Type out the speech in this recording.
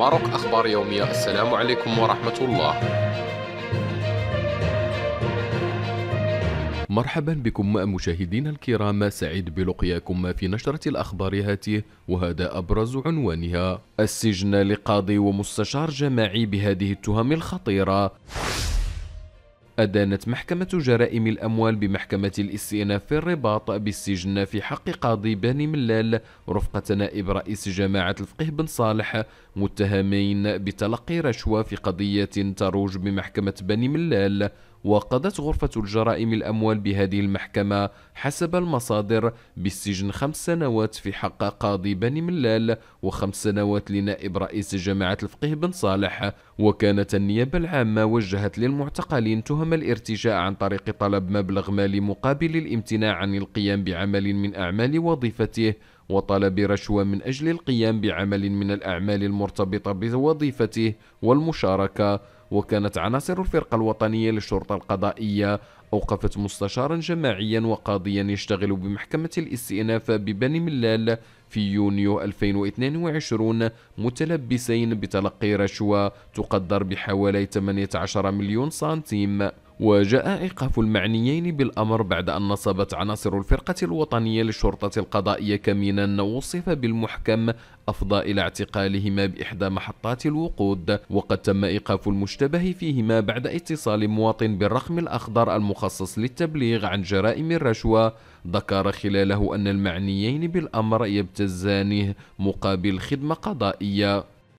ماروك أخبار يومية السلام عليكم ورحمة الله مرحبا بكم مشاهدينا الكرام سعيد بلقياكم في نشرة الأخبار هاته وهذا أبرز عنوانها السجن لقاضي ومستشار جماعي بهذه التهم الخطيرة أدانت محكمة جرائم الأموال بمحكمة الاستئناف في الرباط بالسجن في حق قاضي بني ملال رفقة نائب رئيس جماعة الفقه بن صالح متهمين بتلقي رشوة في قضية تروج بمحكمة بني ملال وقضت غرفة الجرائم الأموال بهذه المحكمة حسب المصادر بالسجن خمس سنوات في حق قاضي بني ملال وخمس سنوات لنائب رئيس جماعة الفقيه بن صالح وكانت النيابة العامة وجهت للمعتقلين تهم الارتجاء عن طريق طلب مبلغ مالي مقابل الامتناع عن القيام بعمل من أعمال وظيفته وطلب رشوة من أجل القيام بعمل من الأعمال المرتبطة بوظيفته والمشاركة وكانت عناصر الفرقة الوطنية للشرطة القضائية أوقفت مستشارا جماعيا وقاضيا يشتغل بمحكمة الاستئناف ببني ملال في يونيو 2022 متلبسين بتلقي رشوة تقدر بحوالي 18 مليون سنتيم وجاء إيقاف المعنيين بالأمر بعد أن نصبت عناصر الفرقة الوطنية للشرطة القضائية كمينا وصف بالمحكم أفضى إلى اعتقالهما بإحدى محطات الوقود وقد تم إيقاف المشتبه فيهما بعد اتصال مواطن بالرقم الأخضر المخصص للتبليغ عن جرائم الرشوة ذكر خلاله أن المعنيين بالأمر يبتزانه مقابل خدمة قضائية